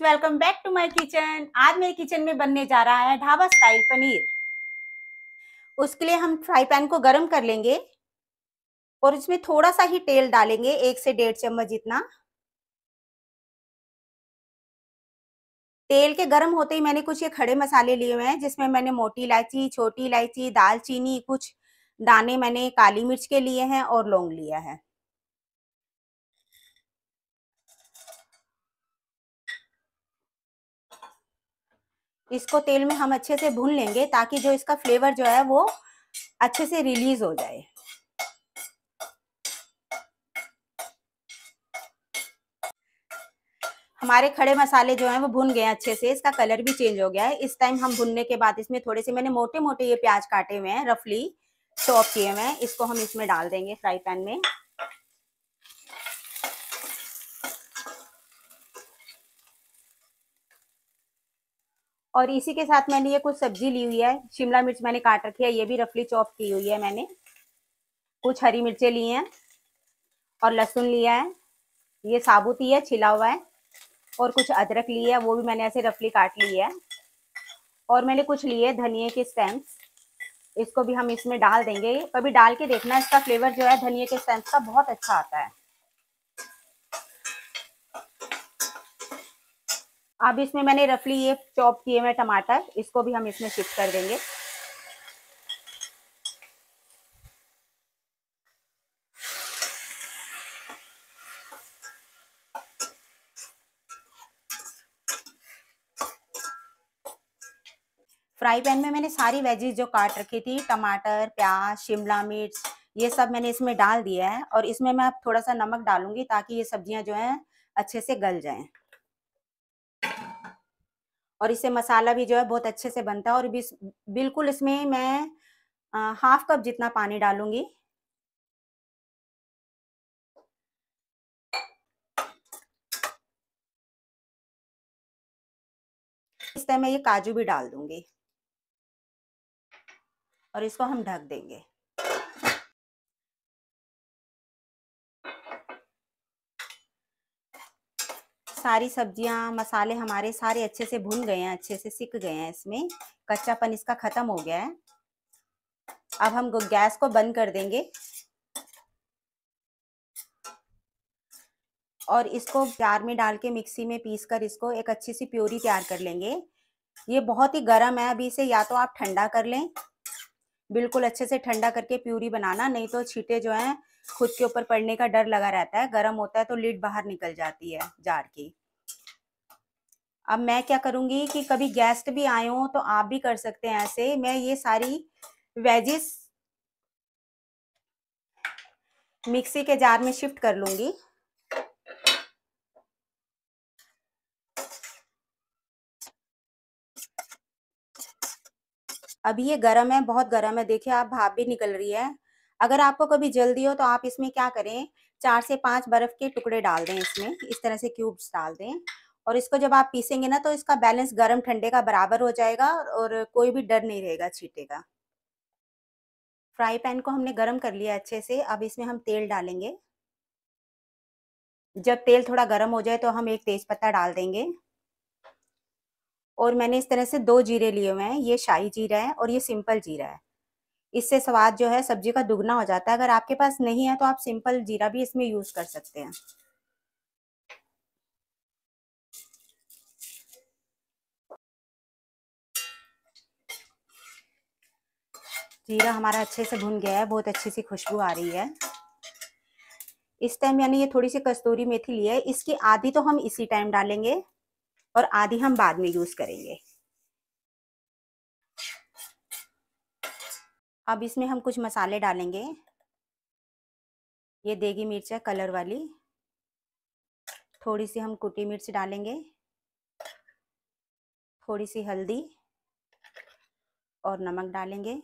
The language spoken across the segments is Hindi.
guys welcome back to my kitchen आज मेरे किचन में बनने जा रहा है ढाबा स्टाइल पनीर उसके लिए हम फ्राई पैन को गर्म कर लेंगे और इसमें थोड़ा सा ही तेल डालेंगे एक से डेढ़ चम्मच इतना तेल के गर्म होते ही मैंने कुछ ये खड़े मसाले लिए हुए हैं जिसमें मैंने मोटी इलायची छोटी इलायची दालचीनी कुछ दाने मैंने काली मिर्च के लिए हैं और लौंग लिया है इसको तेल में हम अच्छे से भून लेंगे ताकि जो इसका फ्लेवर जो है वो अच्छे से रिलीज हो जाए हमारे खड़े मसाले जो हैं वो भुन गए अच्छे से इसका कलर भी चेंज हो गया है इस टाइम हम भुनने के बाद इसमें थोड़े से मैंने मोटे मोटे ये प्याज काटे हुए हैं रफली चॉप किए हुए हैं इसको हम इसमें डाल देंगे फ्राई पैन में और इसी के साथ मैंने ये कुछ सब्जी ली हुई है शिमला मिर्च मैंने काट रखी है ये भी रफली चॉप की हुई है मैंने कुछ हरी मिर्चें ली हैं और लहसुन लिया है ये साबुत ही है छिला हुआ है और कुछ अदरक ली है वो भी मैंने ऐसे रफली काट ली है और मैंने कुछ लिए धनिए के स्टेम्स इसको भी हम इसमें डाल देंगे कभी डाल के देखना इसका फ्लेवर जो है धनिए के स्टेम्स का बहुत अच्छा आता है अब इसमें मैंने रफली ये चॉप किए हुए टमाटर इसको भी हम इसमें शिफ्ट कर देंगे फ्राई पैन में मैंने सारी वेजीज जो काट रखी थी टमाटर प्याज शिमला मिर्च ये सब मैंने इसमें डाल दिया है और इसमें मैं अब थोड़ा सा नमक डालूंगी ताकि ये सब्जियां जो हैं अच्छे से गल जाएं और इससे मसाला भी जो है बहुत अच्छे से बनता है और बिल्कुल इसमें मैं हाफ कप जितना पानी डालूंगी इस टाइम मैं ये काजू भी डाल दूंगी और इसको हम ढक देंगे सारी सब्जियां मसाले हमारे सारे अच्छे से भुन गए हैं अच्छे से सिक गए हैं इसमें कच्चापन इसका ख़त्म हो गया है अब हम गैस को बंद कर देंगे और इसको प्यार में डाल के मिक्सी में पीस कर इसको एक अच्छी सी प्योरी तैयार कर लेंगे ये बहुत ही गर्म है अभी इसे या तो आप ठंडा कर लें बिल्कुल अच्छे से ठंडा करके प्यूरी बनाना नहीं तो छीटे जो हैं खुद के ऊपर पड़ने का डर लगा रहता है गर्म होता है तो लीड बाहर निकल जाती है जार की अब मैं क्या करूंगी कि कभी गेस्ट भी आए हो तो आप भी कर सकते हैं ऐसे मैं ये सारी वेजिस मिक्सी के जार में शिफ्ट कर लूंगी अभी ये गर्म है बहुत गर्म है देखिए आप भाप भी निकल रही है अगर आपको कभी जल्दी हो तो आप इसमें क्या करें चार से पांच बर्फ के टुकड़े डाल दें इसमें इस तरह से क्यूब्स डाल दें और इसको जब आप पीसेंगे ना तो इसका बैलेंस गर्म ठंडे का बराबर हो जाएगा और कोई भी डर नहीं रहेगा छीटे का फ्राई पैन को हमने गर्म कर लिया अच्छे से अब इसमें हम तेल डालेंगे जब तेल थोड़ा गर्म हो जाए तो हम एक तेज पत्ता डाल देंगे और मैंने इस तरह से दो जीरे लिए हुए हैं ये शाही जीरा है और ये सिंपल जीरा है इससे स्वाद जो है सब्जी का दुगना हो जाता है अगर आपके पास नहीं है तो आप सिंपल जीरा भी इसमें यूज कर सकते हैं जीरा हमारा अच्छे से भुन गया है बहुत अच्छी सी खुशबू आ रही है इस टाइम यानी ये थोड़ी सी कस्तूरी मेथी ली है इसकी आधी तो हम इसी टाइम डालेंगे और आधी हम बाद में यूज करेंगे अब इसमें हम कुछ मसाले डालेंगे ये देगी मिर्च है कलर वाली थोड़ी सी हम कुटी मिर्च डालेंगे थोड़ी सी हल्दी और नमक डालेंगे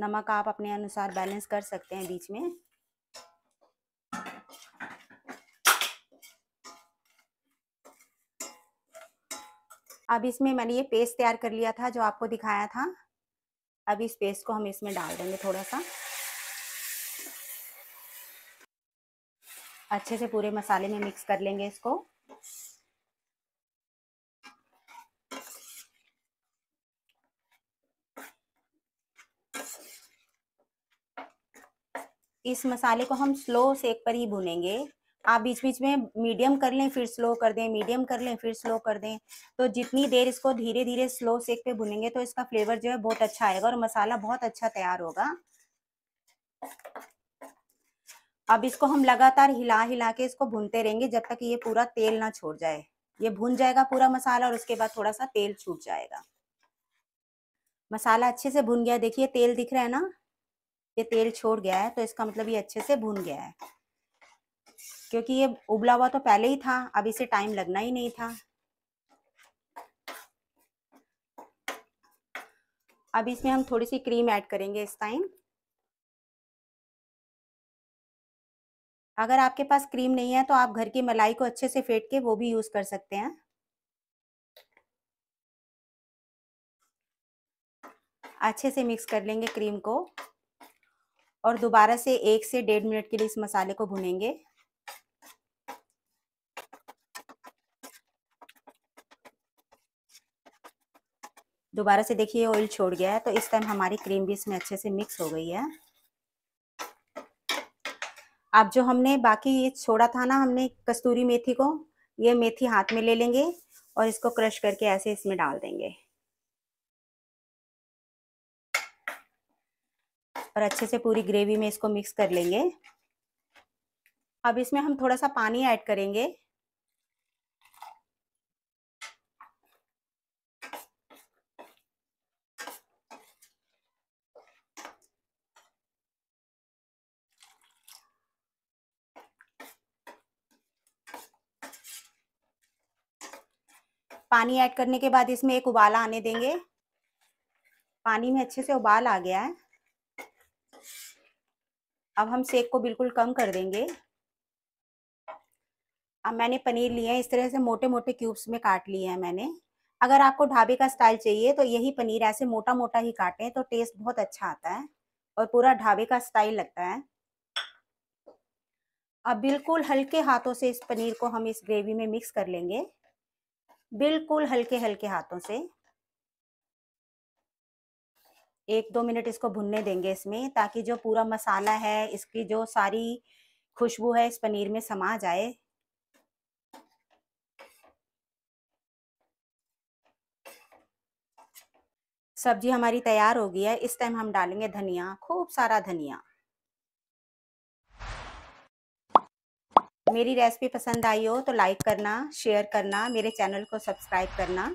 नमक आप अपने अनुसार बैलेंस कर सकते हैं बीच में अब इसमें मैंने ये पेस्ट तैयार कर लिया था जो आपको दिखाया था अभी इस पेस्ट को हम इसमें डाल देंगे थोड़ा सा अच्छे से पूरे मसाले में मिक्स कर लेंगे इसको इस मसाले को हम स्लो सेक पर ही भुनेंगे आप बीच बीच में मीडियम कर लें फिर स्लो कर दें मीडियम कर लें फिर स्लो कर दें तो जितनी देर इसको धीरे धीरे स्लो सेक पे भुनेंगे तो इसका फ्लेवर जो है बहुत अच्छा आएगा और मसाला बहुत अच्छा तैयार होगा अब इसको हम लगातार हिला हिला के इसको भूनते रहेंगे जब तक ये पूरा तेल ना छोड़ जाए ये भून जाएगा पूरा मसाला और उसके बाद थोड़ा सा तेल छूट जाएगा मसाला अच्छे से भून गया देखिए तेल दिख रहा है ना ये तेल छोड़ गया है तो इसका मतलब ये अच्छे से भून गया है क्योंकि ये उबला हुआ तो पहले ही था अब इसे टाइम लगना ही नहीं था अब इसमें हम थोड़ी सी क्रीम ऐड करेंगे इस टाइम अगर आपके पास क्रीम नहीं है तो आप घर की मलाई को अच्छे से फेंट के वो भी यूज़ कर सकते हैं अच्छे से मिक्स कर लेंगे क्रीम को और दोबारा से एक से डेढ़ मिनट के लिए इस मसाले को भुनेंगे दोबारा से देखिए ऑयल छोड़ गया है तो इस टाइम हमारी क्रीम भी इसमें अच्छे से मिक्स हो गई है अब जो हमने बाकी ये छोड़ा था ना हमने कस्तूरी मेथी को ये मेथी हाथ में ले लेंगे और इसको क्रश करके ऐसे इसमें डाल देंगे और अच्छे से पूरी ग्रेवी में इसको मिक्स कर लेंगे अब इसमें हम थोड़ा सा पानी ऐड करेंगे पानी ऐड करने के बाद इसमें एक उबाल आने देंगे पानी में अच्छे से उबाल आ गया है अब हम सेक को बिल्कुल कम कर देंगे अब मैंने पनीर लिए हैं इस तरह से मोटे मोटे क्यूब्स में काट लिए हैं मैंने अगर आपको ढाबे का स्टाइल चाहिए तो यही पनीर ऐसे मोटा मोटा ही काटें तो टेस्ट बहुत अच्छा आता है और पूरा ढाबे का स्टाइल लगता है अब बिल्कुल हल्के हाथों से इस पनीर को हम इस ग्रेवी में मिक्स कर लेंगे बिल्कुल हल्के हल्के हाथों से एक दो मिनट इसको भुनने देंगे इसमें ताकि जो पूरा मसाला है इसकी जो सारी खुशबू है इस पनीर में समा जाए सब्जी हमारी तैयार हो गई है इस टाइम हम डालेंगे धनिया खूब सारा धनिया मेरी रेसिपी पसंद आई हो तो लाइक करना शेयर करना मेरे चैनल को सब्सक्राइब करना